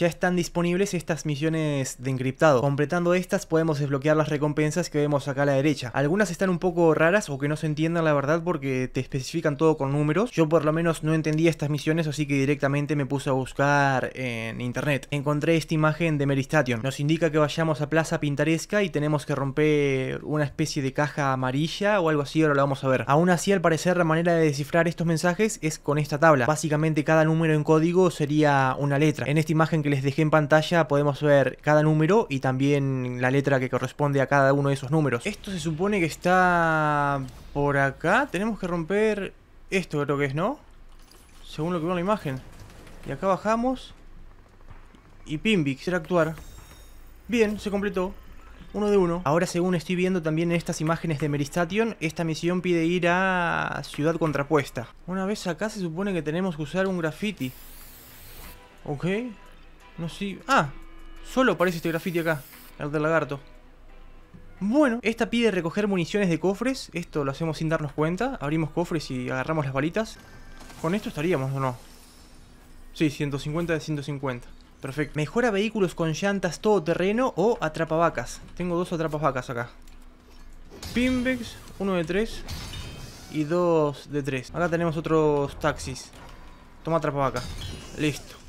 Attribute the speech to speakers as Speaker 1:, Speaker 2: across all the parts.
Speaker 1: Ya están disponibles estas misiones de encriptado. Completando estas podemos desbloquear las recompensas que vemos acá a la derecha. Algunas están un poco raras o que no se entiendan la verdad porque te especifican todo con números. Yo por lo menos no entendía estas misiones así que directamente me puse a buscar en internet. Encontré esta imagen de Meristation. Nos indica que vayamos a Plaza Pintaresca y tenemos que romper una especie de caja amarilla o algo así, ahora la vamos a ver. Aún así al parecer la manera de descifrar estos mensajes es con esta tabla. Básicamente cada número en código sería una letra. En esta imagen que les dejé en pantalla podemos ver cada número y también la letra que corresponde a cada uno de esos números. Esto se supone que está por acá. Tenemos que romper esto creo que es, ¿no? Según lo que veo en la imagen. Y acá bajamos. Y Pimbi, quisiera actuar. Bien, se completó. Uno de uno. Ahora, según estoy viendo también en estas imágenes de Meristation, esta misión pide ir a Ciudad Contrapuesta. Una vez acá se supone que tenemos que usar un graffiti. Ok. No sé... Ah, solo parece este graffiti acá, el del lagarto. Bueno, esta pide recoger municiones de cofres. Esto lo hacemos sin darnos cuenta. Abrimos cofres y agarramos las balitas. Con esto estaríamos, ¿o no? Sí, 150 de 150. Perfecto. Mejora vehículos con llantas todoterreno o atrapavacas. Tengo dos atrapavacas acá. Pimbex, uno de tres. Y dos de tres. Acá tenemos otros taxis. Toma atrapavaca. Listo.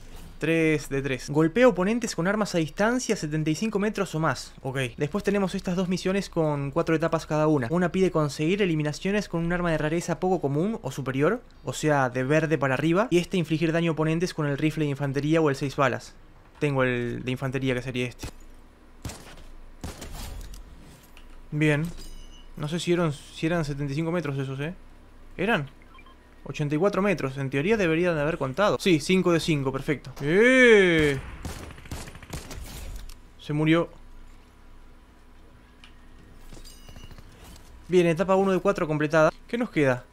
Speaker 1: 3 de 3. Golpea oponentes con armas a distancia 75 metros o más. Ok. Después tenemos estas dos misiones con cuatro etapas cada una. Una pide conseguir eliminaciones con un arma de rareza poco común o superior, o sea, de verde para arriba, y esta, infligir daño a oponentes con el rifle de infantería o el 6 balas. Tengo el de infantería que sería este. Bien. No sé si eran, si eran 75 metros esos, ¿eh? ¿Eran? 84 metros, en teoría deberían haber contado Sí, 5 de 5, perfecto Se murió Bien, etapa 1 de 4 completada ¿Qué nos queda?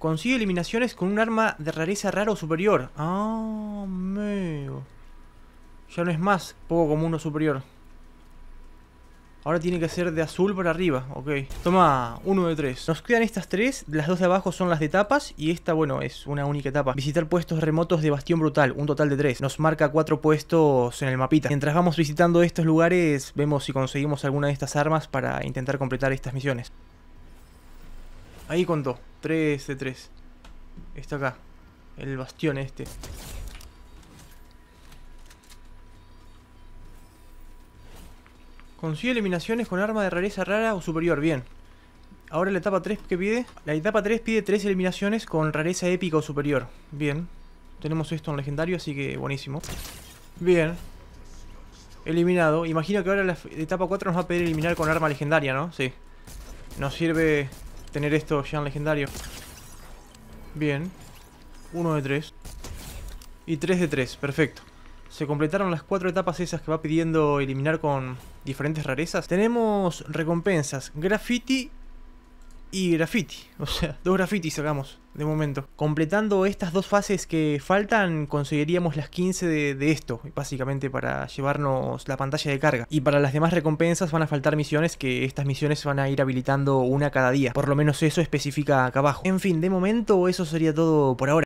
Speaker 1: Consigue eliminaciones con un arma de rareza raro superior Ah, meo. Ya no es más poco común o superior Ahora tiene que ser de azul para arriba, ok. Toma, uno de tres. Nos quedan estas tres, las dos de abajo son las de tapas y esta, bueno, es una única etapa. Visitar puestos remotos de Bastión Brutal, un total de tres. Nos marca cuatro puestos en el mapita. Mientras vamos visitando estos lugares, vemos si conseguimos alguna de estas armas para intentar completar estas misiones. Ahí contó, tres de tres. Está acá, el bastión este. Consigue eliminaciones con arma de rareza rara o superior, bien. Ahora la etapa 3 ¿qué pide. La etapa 3 pide 3 eliminaciones con rareza épica o superior. Bien. Tenemos esto en legendario, así que buenísimo. Bien. Eliminado. Imagino que ahora la etapa 4 nos va a pedir eliminar con arma legendaria, ¿no? Sí. Nos sirve tener esto ya en legendario. Bien. 1 de 3. Y 3 de 3, perfecto se completaron las cuatro etapas esas que va pidiendo eliminar con diferentes rarezas, tenemos recompensas, graffiti y graffiti. O sea, dos graffiti sacamos de momento. Completando estas dos fases que faltan, conseguiríamos las 15 de, de, esto, básicamente para llevarnos la pantalla de carga. Y para las demás recompensas van a faltar misiones, que estas misiones van a ir habilitando una cada día. Por lo menos eso especifica acá abajo. En fin, de momento eso sería todo por ahora.